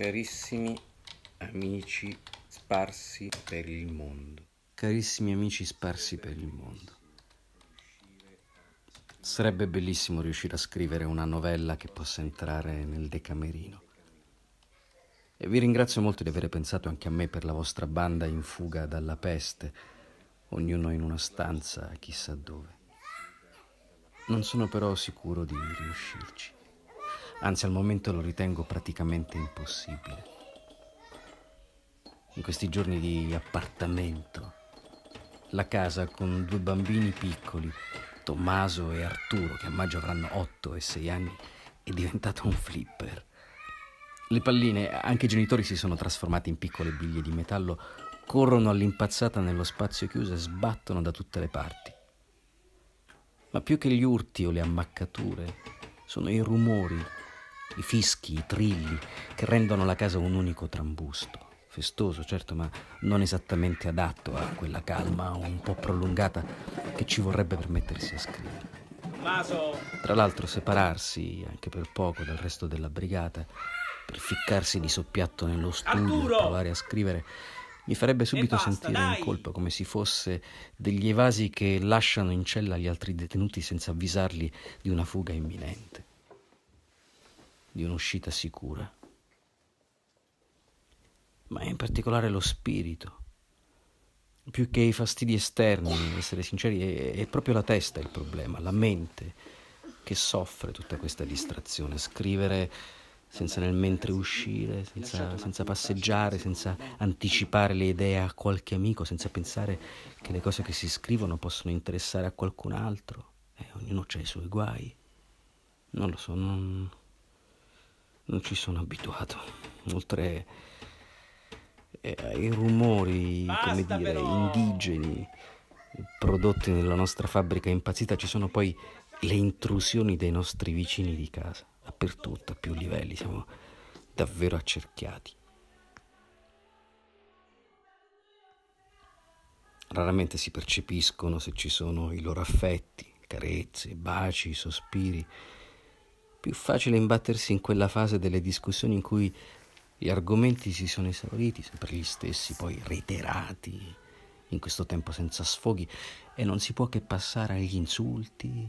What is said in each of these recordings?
Carissimi amici sparsi per il mondo. Carissimi amici sparsi per il mondo. Sarebbe bellissimo riuscire a scrivere una novella che possa entrare nel decamerino. E vi ringrazio molto di aver pensato anche a me per la vostra banda in fuga dalla peste, ognuno in una stanza chissà dove. Non sono però sicuro di riuscirci anzi al momento lo ritengo praticamente impossibile. In questi giorni di appartamento, la casa con due bambini piccoli, Tommaso e Arturo, che a maggio avranno 8 e 6 anni, è diventata un flipper. Le palline, anche i genitori si sono trasformati in piccole biglie di metallo, corrono all'impazzata nello spazio chiuso e sbattono da tutte le parti. Ma più che gli urti o le ammaccature, sono i rumori i fischi, i trilli che rendono la casa un unico trambusto. Festoso, certo, ma non esattamente adatto a quella calma un po' prolungata che ci vorrebbe permettersi a scrivere. Tra l'altro separarsi, anche per poco, dal resto della brigata, per ficcarsi di soppiatto nello studio Arturo! e provare a scrivere, mi farebbe subito basta, sentire dai! in colpa, come si fosse degli evasi che lasciano in cella gli altri detenuti senza avvisarli di una fuga imminente di un'uscita sicura, ma in particolare lo spirito. Più che i fastidi esterni, essere sinceri, è, è proprio la testa il problema, la mente che soffre tutta questa distrazione. Scrivere senza nel mentre uscire, senza, senza, passeggiare, senza anticipare le idee a qualche amico, senza pensare che le cose che si scrivono possono interessare a qualcun altro. Eh, ognuno ha i suoi guai. Non lo so, non, non ci sono abituato. Oltre eh, ai rumori, come dire, indigeni prodotti nella nostra fabbrica impazzita, ci sono poi le intrusioni dei nostri vicini di casa, dappertutto, a più livelli, siamo davvero accerchiati. Raramente si percepiscono se ci sono i loro affetti, carezze, baci, sospiri più facile imbattersi in quella fase delle discussioni in cui gli argomenti si sono esauriti, sempre gli stessi, poi reiterati in questo tempo senza sfoghi, e non si può che passare agli insulti,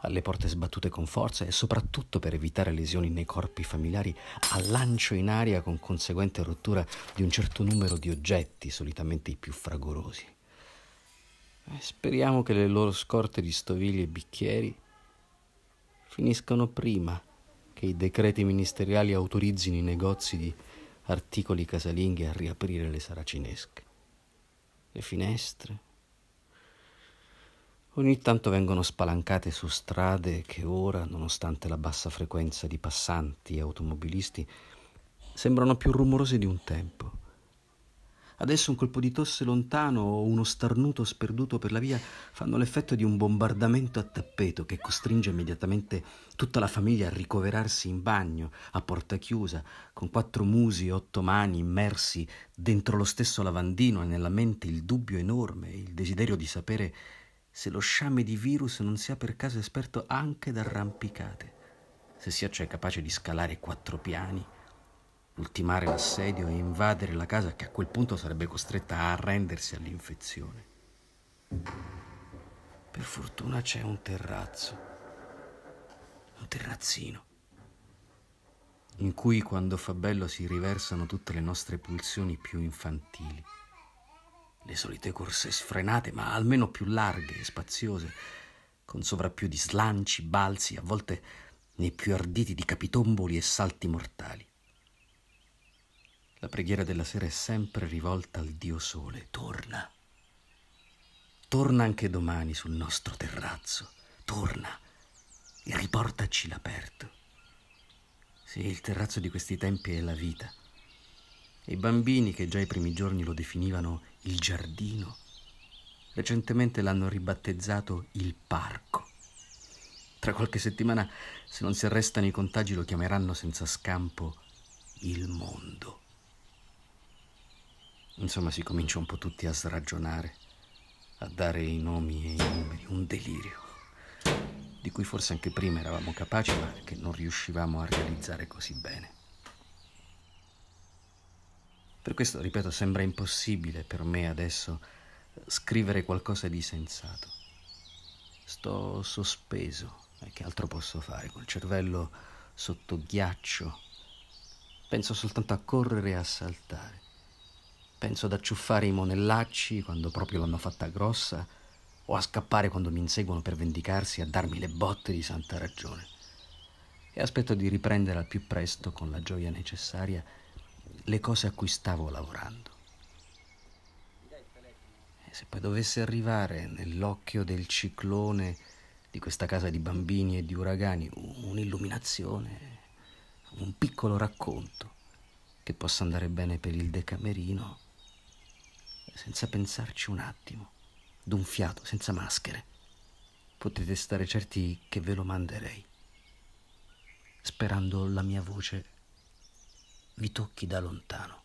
alle porte sbattute con forza e soprattutto per evitare lesioni nei corpi familiari al lancio in aria con conseguente rottura di un certo numero di oggetti, solitamente i più fragorosi. E eh, speriamo che le loro scorte di stoviglie e bicchieri finiscano prima che i decreti ministeriali autorizzino i negozi di articoli casalinghi a riaprire le saracinesche. Le finestre ogni tanto vengono spalancate su strade che ora, nonostante la bassa frequenza di passanti e automobilisti, sembrano più rumorose di un tempo. Adesso un colpo di tosse lontano o uno starnuto sperduto per la via fanno l'effetto di un bombardamento a tappeto che costringe immediatamente tutta la famiglia a ricoverarsi in bagno, a porta chiusa, con quattro musi e otto mani immersi dentro lo stesso lavandino e nella mente il dubbio enorme, il desiderio di sapere se lo sciame di virus non sia per caso esperto anche d'arrampicate, se sia cioè capace di scalare quattro piani ultimare l'assedio e invadere la casa che a quel punto sarebbe costretta a arrendersi all'infezione. Per fortuna c'è un terrazzo, un terrazzino, in cui quando fa bello si riversano tutte le nostre pulsioni più infantili, le solite corse sfrenate, ma almeno più larghe e spaziose, con sovrappiù di slanci, balzi, a volte nei più arditi di capitomboli e salti mortali. La preghiera della sera è sempre rivolta al Dio Sole. Torna. Torna anche domani sul nostro terrazzo. Torna e riportaci l'aperto. Sì, il terrazzo di questi tempi è la vita. E i bambini che già i primi giorni lo definivano il giardino, recentemente l'hanno ribattezzato il parco. Tra qualche settimana, se non si arrestano i contagi, lo chiameranno senza scampo il mondo. Insomma, si comincia un po' tutti a sragionare, a dare i nomi e i numeri, un delirio, di cui forse anche prima eravamo capaci, ma che non riuscivamo a realizzare così bene. Per questo, ripeto, sembra impossibile per me adesso scrivere qualcosa di sensato. Sto sospeso, e eh, che altro posso fare? Col cervello sotto ghiaccio. Penso soltanto a correre e a saltare Penso ad acciuffare i monellacci quando proprio l'hanno fatta grossa o a scappare quando mi inseguono per vendicarsi a darmi le botte di santa ragione. E aspetto di riprendere al più presto, con la gioia necessaria, le cose a cui stavo lavorando. E se poi dovesse arrivare nell'occhio del ciclone di questa casa di bambini e di uragani un'illuminazione, un piccolo racconto che possa andare bene per il decamerino, senza pensarci un attimo, d'un fiato, senza maschere. Potete stare certi che ve lo manderei, sperando la mia voce vi tocchi da lontano.